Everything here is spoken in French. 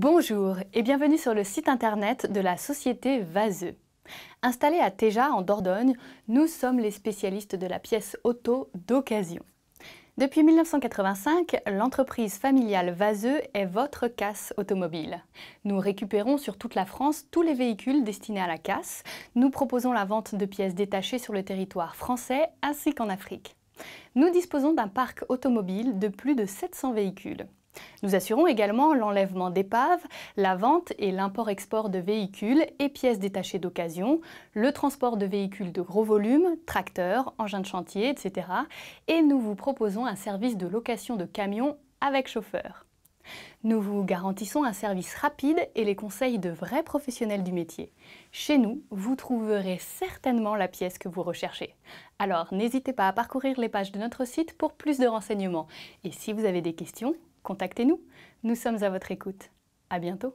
Bonjour et bienvenue sur le site internet de la société Vaseux. Installés à Téja en Dordogne, nous sommes les spécialistes de la pièce auto d'occasion. Depuis 1985, l'entreprise familiale Vaseux est votre casse automobile. Nous récupérons sur toute la France tous les véhicules destinés à la casse. Nous proposons la vente de pièces détachées sur le territoire français ainsi qu'en Afrique. Nous disposons d'un parc automobile de plus de 700 véhicules. Nous assurons également l'enlèvement d'épaves, la vente et l'import-export de véhicules et pièces détachées d'occasion, le transport de véhicules de gros volume, tracteurs, engins de chantier, etc. Et nous vous proposons un service de location de camions avec chauffeur. Nous vous garantissons un service rapide et les conseils de vrais professionnels du métier. Chez nous, vous trouverez certainement la pièce que vous recherchez. Alors n'hésitez pas à parcourir les pages de notre site pour plus de renseignements. Et si vous avez des questions, contactez-nous. Nous sommes à votre écoute. À bientôt.